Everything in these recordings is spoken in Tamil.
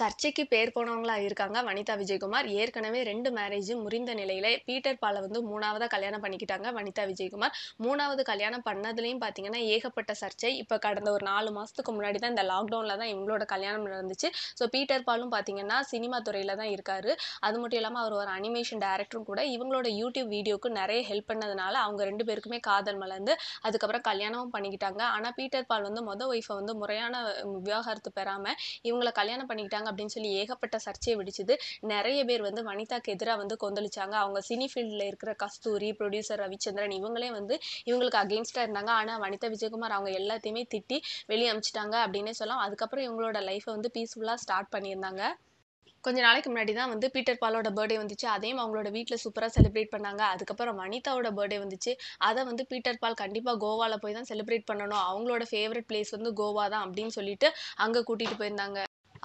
சர்ச்சைக்கு பேர் போனவங்களா இருக்காங்க வனிதா விஜயகுமார் ஏற்கனவே ரெண்டு மேரேஜும் முறிந்த நிலையில பீட்டர் பாலை வந்து மூணாவதா கல்யாணம் பண்ணிக்கிட்டாங்க வனிதா விஜயகுமார் மூணாவது கல்யாணம் பண்ணதுலையும் பார்த்தீங்கன்னா ஏகப்பட்ட சர்ச்சை இப்போ கடந்த ஒரு நாலு மாதத்துக்கு முன்னாடி தான் இந்த லாக்டவுன்ல தான் இவங்களோட கல்யாணம் நடந்துச்சு ஸோ பீட்டர் பாலும் பார்த்தீங்கன்னா சினிமா துறையில் தான் இருக்காரு அது மட்டும் இல்லாமல் அவர் ஒரு அனிமேஷன் டேரக்டரும் கூட இவங்களோட யூடியூப் வீடியோக்கு நிறைய ஹெல்ப் பண்ணதுனால அவங்க ரெண்டு பேருக்குமே காதல் மலர்ந்து அதுக்கப்புறம் கல்யாணமும் பண்ணிக்கிட்டாங்க ஆனால் பீட்டர் பால் வந்து மொதல் ஒய்ஃபை வந்து முறையான விவகாரத்து பெறாமல் இவங்களை கல்யாணம் பண்ணிக்கிட்டாங்க அப்படின்னு சொல்லி ஏகப்பட்ட சர்ச்சையை விடிச்சுது நிறைய பேர் வந்து வனிதாக்கு எதிராக வந்து கொந்தளிச்சாங்க அவங்க சினி ஃபீல்டில் இருக்கிற கஸ்தூரி ப்ரொடியூசர் ரவிச்சந்திரன் இவங்களே வந்து இவங்களுக்கு அகேன்ஸ்டாக இருந்தாங்க ஆனால் வனிதா விஜயகுமார் அவங்க எல்லாத்தையுமே திட்டி வெளியே அமிச்சிட்டாங்க அப்படின்னே சொல்லலாம் அதுக்கப்புறம் இவங்களோட லைஃப்பை வந்து பீஸ்ஃபுல்லாக ஸ்டார்ட் பண்ணியிருந்தாங்க கொஞ்ச நாளைக்கு முன்னாடி தான் வந்து பீட்டர் பாலோட பர்த்டே வந்துச்சு அதையும் அவங்களோட வீட்டில் சூப்பராக செலிப்ரேட் பண்ணாங்க அதுக்கப்புறம் வனிதாவோட பர்த்டே வந்துச்சு அதை வந்து பீட்டர் பால் கண்டிப்பாக கோவாவில் போய் தான் செலிப்ரேட் பண்ணணும் அவங்களோட ஃபேவரட் பிளேஸ் வந்து கோவா தான் அப்படின்னு சொல்லிட்டு அங்கே கூட்டிகிட்டு போயிருந்தாங்க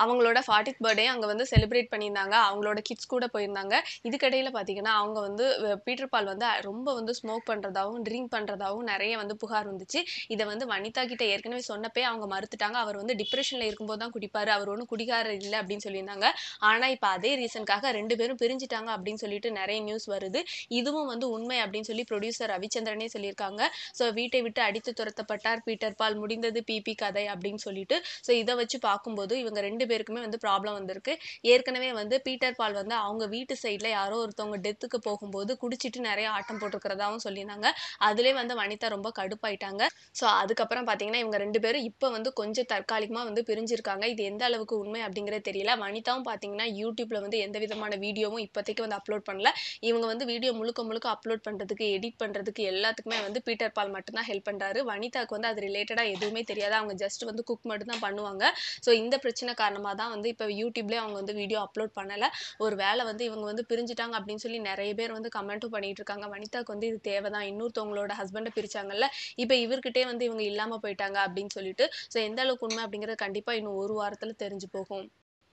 அவங்களோட ஃபார்ட்டித் பர்த்டே அங்கே வந்து செலிப்ரேட் பண்ணியிருந்தாங்க அவங்களோட கிட்ஸ் கூட போயிருந்தாங்க இதுக்கிடையில் பார்த்தீங்கன்னா அவங்க வந்து பீட்டர் பால் வந்து ரொம்ப வந்து ஸ்மோக் பண்ணுறதாகவும் ட்ரிங்க் பண்ணுறதாகவும் நிறைய வந்து புகார் வந்துச்சு இதை வந்து வனிதா கிட்ட ஏற்கனவே சொன்னப்பே அவங்க மறுத்துட்டாங்க அவர் வந்து டிப்ரெஷனில் இருக்கும்போது தான் குடிப்பார் அவர் ஒன்றும் குடிகாரர் இல்லை அப்படின்னு சொல்லியிருந்தாங்க ஆனால் இப்போ அதே ரீசனுக்காக ரெண்டு பேரும் பிரிஞ்சிட்டாங்க அப்படின்னு சொல்லிட்டு நிறைய நியூஸ் வருது இதுவும் வந்து உண்மை அப்படின்னு சொல்லி ப்ரொடியூசர் ரவிச்சந்திரனே சொல்லியிருக்காங்க ஸோ வீட்டை விட்டு அடித்து துரத்தப்பட்டார் பீட்டர் பால் முடிந்தது பிபி கதை அப்படின்னு சொல்லிட்டு ஸோ இதை வச்சு பார்க்கும்போது இவங்க ரெண்டு ரெண்டு பேருக்குமே வந்து ப்ராப்ளம் வந்திருக்கு ஏற்கனவே வந்து பீட்டர் பால் வந்து அவங்க வீட்டு சைடில் யாரோ ஒருத்தவங்க டெத்துக்கு போகும்போது குடிச்சிட்டு நிறைய ஆட்டம் போட்டிருக்கிறதாவும் சொல்லியிருந்தாங்க அதுலேயே வந்து வனிதா ரொம்ப கடுப்பாயிட்டாங்க ஸோ அதுக்கப்புறம் பார்த்தீங்கன்னா இவங்க ரெண்டு பேரும் இப்போ வந்து கொஞ்சம் தற்காலிகமாக வந்து பிரிஞ்சிருக்காங்க இது எந்த அளவுக்கு உண்மை அப்படிங்கிறத தெரியல வனிதாவும் பார்த்தீங்கன்னா யூடியூப்பில் வந்து எந்த விதமான வீடியோவும் இப்போதைக்கு வந்து அப்லோட் பண்ணல இவங்க வந்து வீடியோ முழுக்க முழுக்க அப்லோட் பண்ணுறதுக்கு எடிட் பண்ணுறதுக்கு எல்லாத்துக்குமே வந்து பீட்டர் பால் மட்டும்தான் ஹெல்ப் பண்ணுறாரு வனிதாவுக்கு வந்து அது ரிலேட்டடாக எதுவுமே தெரியாது அவங்க ஜஸ்ட் வந்து குக் மட்டும் தான் பண்ணுவாங்க ஸோ இந்த பிரச்சனை காரணமாக தான் வந்து இப்போ யூடியூப்லேயே அவங்க வந்து வீடியோ அப்லோட் பண்ணலை ஒரு வேலை வந்து இவங்க வந்து பிரிஞ்சுட்டாங்க அப்படின்னு சொல்லி நிறைய பேர் வந்து கமெண்ட்டும் பண்ணிகிட்டு இருக்காங்க வனிதாக்கு வந்து இது தேவை தான் இன்னொருத்தவங்களோட ஹஸ்பண்டை பிரித்தாங்கல்ல இப்போ இவர்கிட்டே வந்து இவங்க இல்லாமல் போயிட்டாங்க அப்படின்னு சொல்லிட்டு ஸோ எந்த அளவுக்கு உண்மை அப்படிங்கிறது கண்டிப்பாக இன்னும் ஒரு வாரத்தில் தெரிஞ்சு போகும்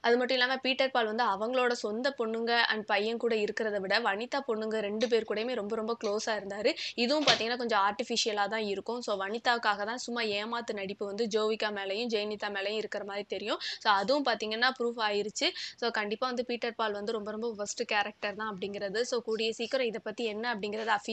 அது மட்டும் இல்லாமல் பீட்டர் பால் வந்து அவங்களோட சொந்த பொண்ணுங்க அண்ட் பையன் கூட இருக்கிறத விட வனிதா பொண்ணுங்க ரெண்டு பேர் கூடயுமே ரொம்ப ரொம்ப க்ளோஸாக இருந்தார் இதுவும் பார்த்தீங்கன்னா கொஞ்சம் ஆர்டிஃபிஷியலாக தான் இருக்கும் ஸோ வனிதாவுக்காக தான் சும்மா ஏமாத்து நடிப்பு வந்து ஜோவிகா மேலேயும் ஜெயனிதா மேலேயும் இருக்கிற மாதிரி தெரியும் ஸோ அதுவும் பார்த்தீங்கன்னா ப்ரூஃப் ஆயிருச்சு ஸோ கண்டிப்பாக வந்து பீட்டர் பால் வந்து ரொம்ப ரொம்ப ஃபஸ்ட்டு கேரக்டர் தான் அப்படிங்கிறது ஸோ கூடிய சீக்கிரம் இதை பற்றி என்ன அப்படிங்கிறது அஃபிஷியல்